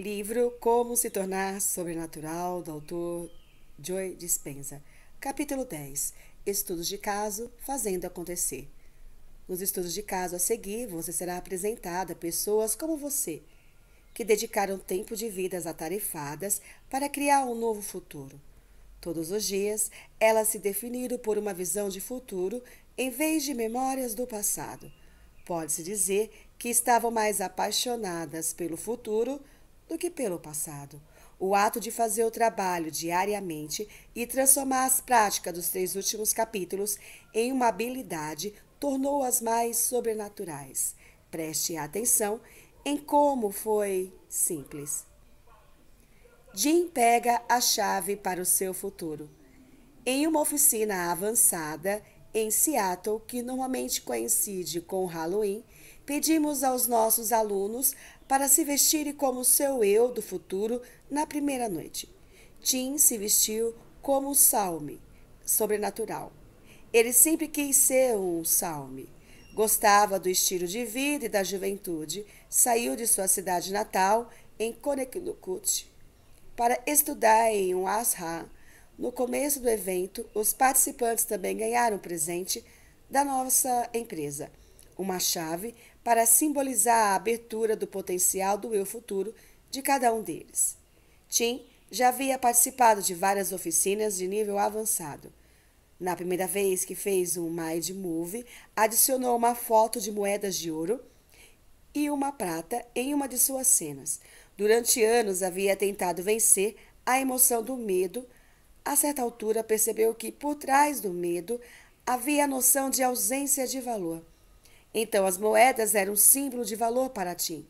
Livro Como se tornar sobrenatural, do autor Joy Dispenza. Capítulo 10. Estudos de caso, fazendo acontecer. Nos estudos de caso a seguir, você será apresentada a pessoas como você, que dedicaram tempo de vidas atarefadas para criar um novo futuro. Todos os dias, elas se definiram por uma visão de futuro em vez de memórias do passado. Pode-se dizer que estavam mais apaixonadas pelo futuro do que pelo passado. O ato de fazer o trabalho diariamente e transformar as práticas dos três últimos capítulos em uma habilidade tornou-as mais sobrenaturais. Preste atenção em como foi simples. Jim pega a chave para o seu futuro. Em uma oficina avançada, em Seattle, que normalmente coincide com Halloween, pedimos aos nossos alunos para se vestirem como seu eu do futuro na primeira noite. Tim se vestiu como Salme, sobrenatural. Ele sempre quis ser um Salme. Gostava do estilo de vida e da juventude. Saiu de sua cidade natal, em Connecticut, para estudar em um ashram no começo do evento, os participantes também ganharam um presente da nossa empresa, uma chave para simbolizar a abertura do potencial do eu futuro de cada um deles. Tim já havia participado de várias oficinas de nível avançado. Na primeira vez que fez um Mind Move, adicionou uma foto de moedas de ouro e uma prata em uma de suas cenas. Durante anos havia tentado vencer a emoção do medo a certa altura, percebeu que, por trás do medo, havia a noção de ausência de valor. Então, as moedas eram um símbolo de valor para ti.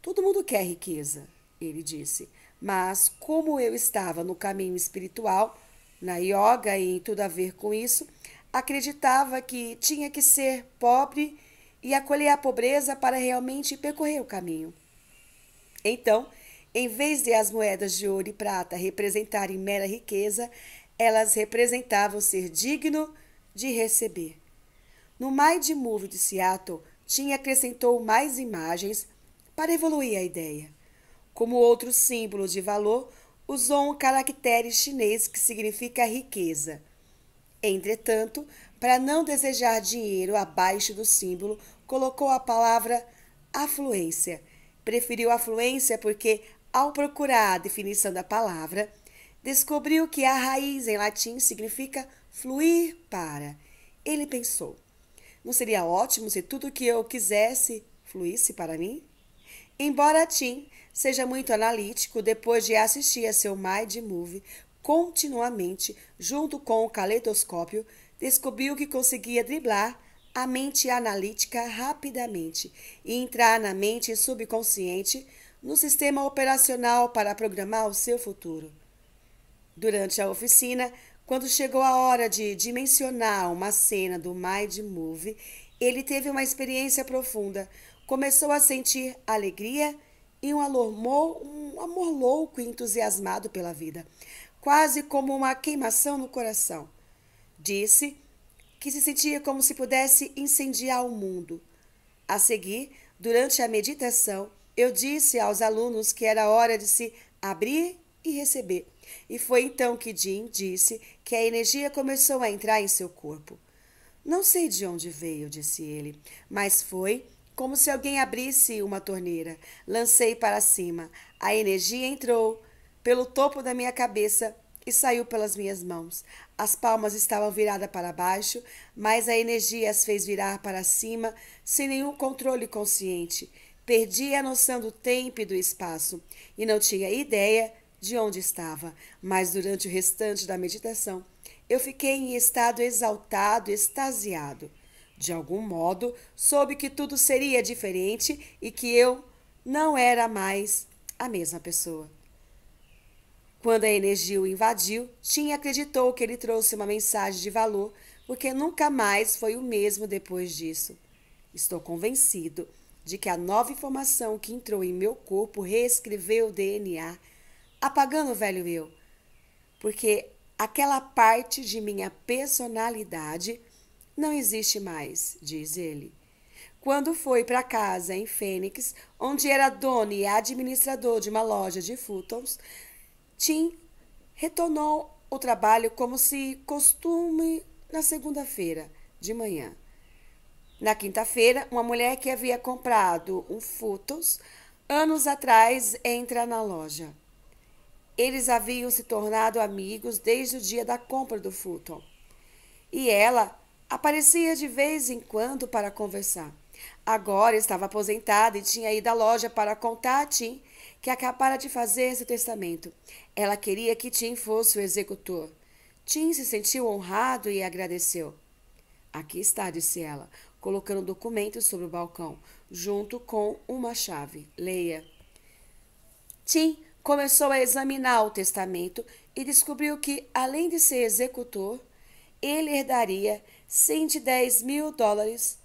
Todo mundo quer riqueza, ele disse, mas como eu estava no caminho espiritual, na yoga e em tudo a ver com isso, acreditava que tinha que ser pobre e acolher a pobreza para realmente percorrer o caminho. Então, em vez de as moedas de ouro e prata representarem mera riqueza, elas representavam ser digno de receber. No Mind Move de Seattle, Tim acrescentou mais imagens para evoluir a ideia. Como outro símbolo de valor, usou um caractere chinês que significa riqueza. Entretanto, para não desejar dinheiro abaixo do símbolo, colocou a palavra afluência. Preferiu afluência porque ao procurar a definição da palavra, descobriu que a raiz em latim significa fluir para. Ele pensou: não seria ótimo se tudo que eu quisesse fluísse para mim? Embora Tim seja muito analítico, depois de assistir a seu Mind Move continuamente, junto com o caleidoscópio, descobriu que conseguia driblar a mente analítica rapidamente e entrar na mente subconsciente no sistema operacional para programar o seu futuro. Durante a oficina, quando chegou a hora de dimensionar uma cena do Mind Movie, ele teve uma experiência profunda. Começou a sentir alegria e um amor, um amor louco e entusiasmado pela vida, quase como uma queimação no coração. Disse que se sentia como se pudesse incendiar o mundo. A seguir, durante a meditação, eu disse aos alunos que era hora de se abrir e receber. E foi então que Jim disse que a energia começou a entrar em seu corpo. Não sei de onde veio, disse ele, mas foi como se alguém abrisse uma torneira. Lancei para cima. A energia entrou pelo topo da minha cabeça e saiu pelas minhas mãos. As palmas estavam viradas para baixo, mas a energia as fez virar para cima sem nenhum controle consciente. Perdi a noção do tempo e do espaço e não tinha ideia de onde estava, mas durante o restante da meditação eu fiquei em estado exaltado, extasiado. De algum modo, soube que tudo seria diferente e que eu não era mais a mesma pessoa. Quando a energia o invadiu, Tim acreditou que ele trouxe uma mensagem de valor, porque nunca mais foi o mesmo depois disso. Estou convencido de que a nova informação que entrou em meu corpo reescreveu o DNA, apagando o velho eu. Porque aquela parte de minha personalidade não existe mais, diz ele. Quando foi para casa em Fênix, onde era dono e administrador de uma loja de futons, Tim retornou o trabalho como se costume na segunda-feira de manhã. Na quinta-feira, uma mulher que havia comprado um Futos anos atrás entra na loja. Eles haviam se tornado amigos desde o dia da compra do futon, E ela aparecia de vez em quando para conversar. Agora estava aposentada e tinha ido à loja para contar a Tim que acabara de fazer seu testamento. Ela queria que Tim fosse o executor. Tim se sentiu honrado e agradeceu. Aqui está, disse ela, colocando documentos sobre o balcão, junto com uma chave. Leia. Tim começou a examinar o testamento e descobriu que, além de ser executor, ele herdaria 110 mil dólares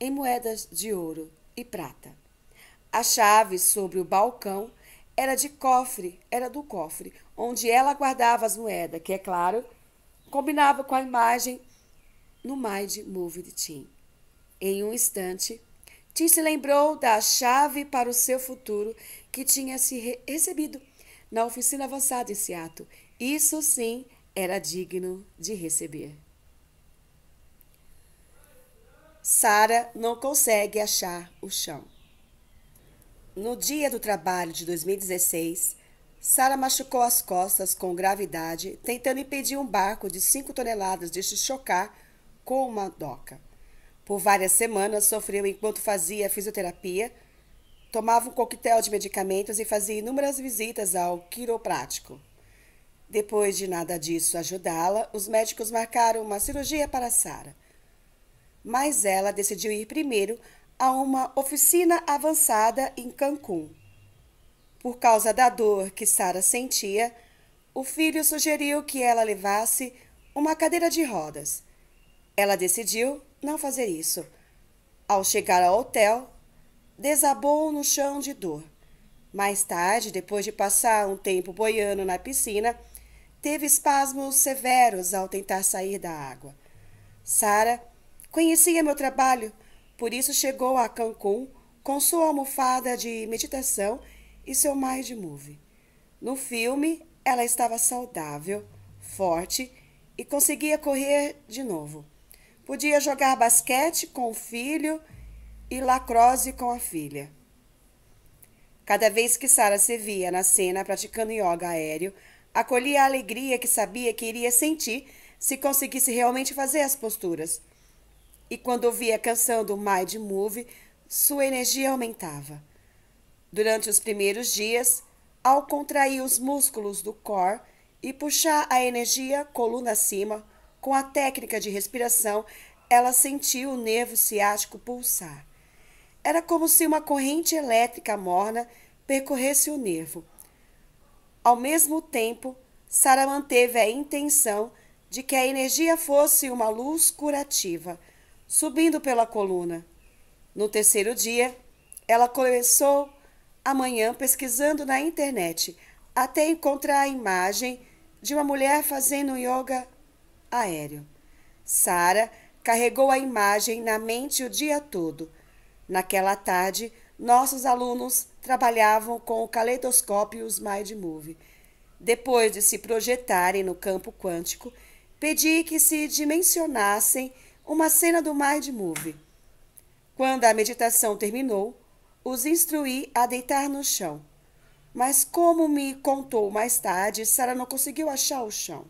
em moedas de ouro e prata. A chave sobre o balcão era de cofre, era do cofre, onde ela guardava as moedas, que é claro, combinava com a imagem no Mind Movie de Tim. Em um instante, Tim se lembrou da chave para o seu futuro que tinha se re recebido na oficina avançada em Seattle. Isso sim era digno de receber. Sara não consegue achar o chão. No dia do trabalho de 2016, Sara machucou as costas com gravidade tentando impedir um barco de 5 toneladas de se chocar com uma doca. Por várias semanas sofreu enquanto fazia fisioterapia, tomava um coquetel de medicamentos e fazia inúmeras visitas ao quiroprático. Depois de nada disso ajudá-la, os médicos marcaram uma cirurgia para Sara. Mas ela decidiu ir primeiro a uma oficina avançada em Cancún. Por causa da dor que Sara sentia, o filho sugeriu que ela levasse uma cadeira de rodas. Ela decidiu não fazer isso. Ao chegar ao hotel, desabou no chão de dor. Mais tarde, depois de passar um tempo boiando na piscina, teve espasmos severos ao tentar sair da água. Sara conhecia meu trabalho, por isso chegou a Cancún com sua almofada de meditação e seu mais de move. No filme, ela estava saudável, forte e conseguia correr de novo. Podia jogar basquete com o filho e lacrosse com a filha. Cada vez que Sara se via na cena praticando yoga aéreo, acolhia a alegria que sabia que iria sentir se conseguisse realmente fazer as posturas. E quando ouvia a canção do Mind Move, sua energia aumentava. Durante os primeiros dias, ao contrair os músculos do core e puxar a energia coluna acima, com a técnica de respiração, ela sentiu o nervo ciático pulsar. Era como se uma corrente elétrica morna percorresse o nervo. Ao mesmo tempo, Sara manteve a intenção de que a energia fosse uma luz curativa, subindo pela coluna. No terceiro dia, ela começou amanhã pesquisando na internet até encontrar a imagem de uma mulher fazendo yoga aéreo. Sara carregou a imagem na mente o dia todo. Naquela tarde, nossos alunos trabalhavam com o caleidoscópio Smile Move. Depois de se projetarem no campo quântico, pedi que se dimensionassem uma cena do Mind Move. Quando a meditação terminou, os instruí a deitar no chão. Mas como me contou mais tarde, Sara não conseguiu achar o chão.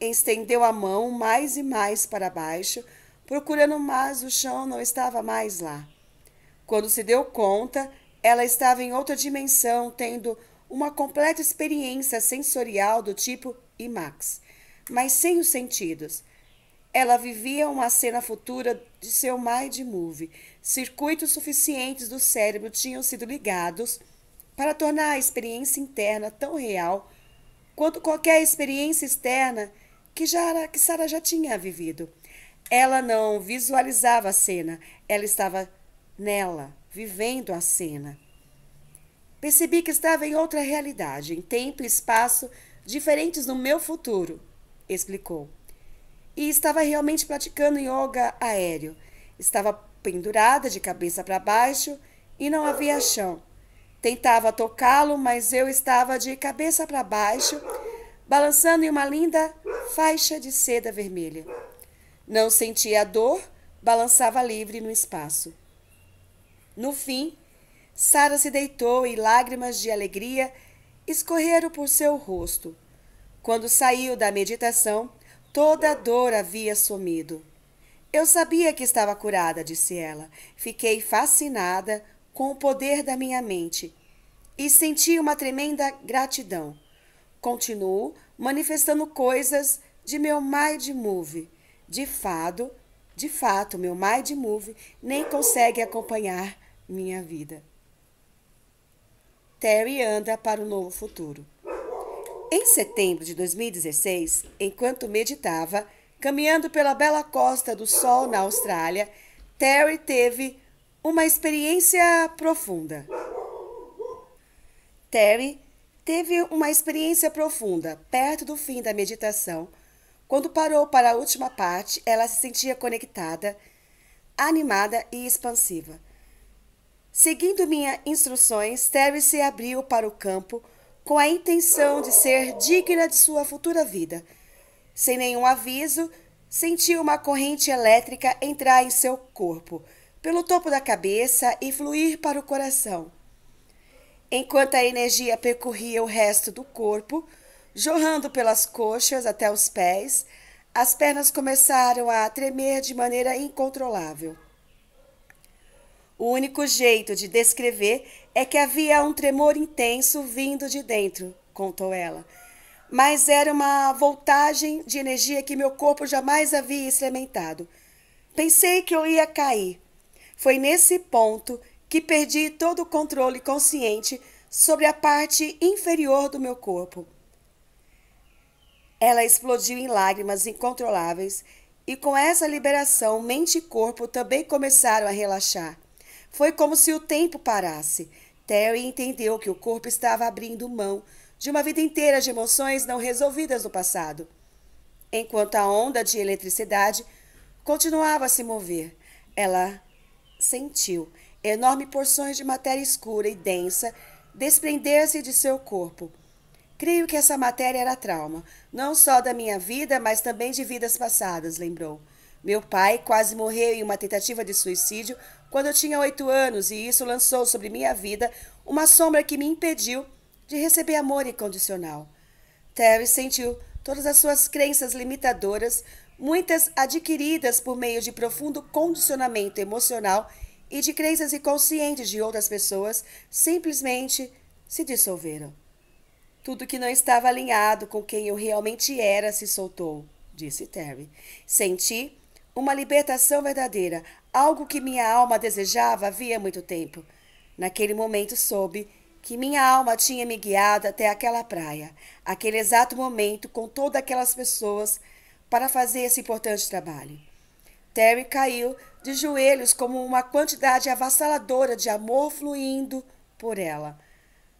Estendeu a mão mais e mais para baixo, procurando, mas o chão não estava mais lá. Quando se deu conta, ela estava em outra dimensão, tendo uma completa experiência sensorial do tipo IMAX, mas sem os sentidos. Ela vivia uma cena futura de seu mind movie. Circuitos suficientes do cérebro tinham sido ligados para tornar a experiência interna tão real quanto qualquer experiência externa que, já, que Sara já tinha vivido. Ela não visualizava a cena, ela estava nela, vivendo a cena. Percebi que estava em outra realidade, em tempo e espaço diferentes do meu futuro, explicou. E estava realmente praticando yoga aéreo. Estava pendurada de cabeça para baixo e não havia chão. Tentava tocá-lo, mas eu estava de cabeça para baixo, balançando em uma linda faixa de seda vermelha. Não sentia a dor, balançava livre no espaço. No fim, Sara se deitou e lágrimas de alegria escorreram por seu rosto. Quando saiu da meditação, toda a dor havia sumido. Eu sabia que estava curada, disse ela. Fiquei fascinada com o poder da minha mente e senti uma tremenda gratidão. Continuo manifestando coisas de meu mind move. De fado, de fato, meu mind move nem consegue acompanhar minha vida. Terry anda para o novo futuro. Em setembro de 2016, enquanto meditava, caminhando pela bela costa do sol na Austrália, Terry teve uma experiência profunda. Terry teve uma experiência profunda perto do fim da meditação. Quando parou para a última parte, ela se sentia conectada, animada e expansiva. Seguindo minhas instruções, Terry se abriu para o campo com a intenção de ser digna de sua futura vida. Sem nenhum aviso, sentiu uma corrente elétrica entrar em seu corpo, pelo topo da cabeça e fluir para o coração enquanto a energia percorria o resto do corpo, jorrando pelas coxas até os pés, as pernas começaram a tremer de maneira incontrolável. O único jeito de descrever é que havia um tremor intenso vindo de dentro, contou ela. Mas era uma voltagem de energia que meu corpo jamais havia experimentado. Pensei que eu ia cair. Foi nesse ponto que perdi todo o controle consciente sobre a parte inferior do meu corpo. Ela explodiu em lágrimas incontroláveis e com essa liberação, mente e corpo também começaram a relaxar. Foi como se o tempo parasse. Terry entendeu que o corpo estava abrindo mão de uma vida inteira de emoções não resolvidas no passado. Enquanto a onda de eletricidade continuava a se mover, ela sentiu enormes porções de matéria escura e densa desprender-se de seu corpo. Creio que essa matéria era trauma, não só da minha vida, mas também de vidas passadas, lembrou. Meu pai quase morreu em uma tentativa de suicídio quando eu tinha oito anos, e isso lançou sobre minha vida uma sombra que me impediu de receber amor incondicional. Terry sentiu todas as suas crenças limitadoras, muitas adquiridas por meio de profundo condicionamento emocional e de crenças inconscientes de outras pessoas simplesmente se dissolveram. Tudo que não estava alinhado com quem eu realmente era se soltou, disse Terry. Senti uma libertação verdadeira, algo que minha alma desejava havia muito tempo. Naquele momento soube que minha alma tinha me guiado até aquela praia, aquele exato momento com todas aquelas pessoas para fazer esse importante trabalho. Terry caiu de joelhos como uma quantidade avassaladora de amor fluindo por ela.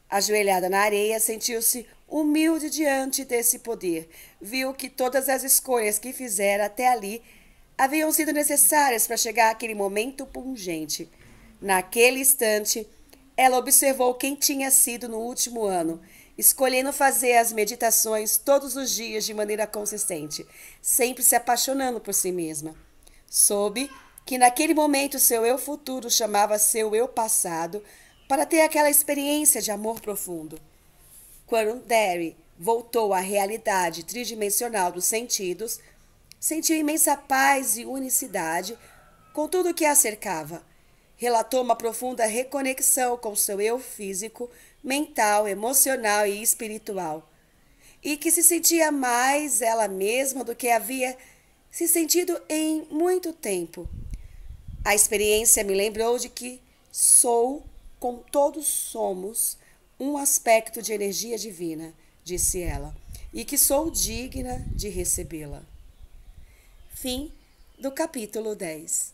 Ajoelhada na areia, sentiu-se humilde diante desse poder. Viu que todas as escolhas que fizera até ali haviam sido necessárias para chegar àquele momento pungente. Naquele instante, ela observou quem tinha sido no último ano, escolhendo fazer as meditações todos os dias de maneira consistente, sempre se apaixonando por si mesma. Soube que naquele momento seu eu futuro chamava seu eu passado para ter aquela experiência de amor profundo. Quando Derry voltou à realidade tridimensional dos sentidos, sentiu imensa paz e unicidade com tudo o que a cercava. Relatou uma profunda reconexão com seu eu físico, mental, emocional e espiritual, e que se sentia mais ela mesma do que havia se sentido em muito tempo. A experiência me lembrou de que sou, como todos somos, um aspecto de energia divina, disse ela, e que sou digna de recebê-la. Fim do capítulo 10.